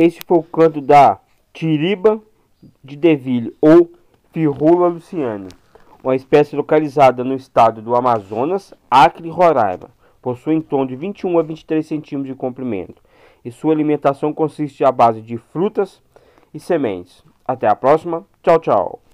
Esse foi o canto da Tiriba de Deville ou Firula luciana, uma espécie localizada no estado do Amazonas, Acre e Roraima. Possui em torno de 21 a 23 centímetros de comprimento e sua alimentação consiste à base de frutas e sementes. Até a próxima. Tchau, tchau.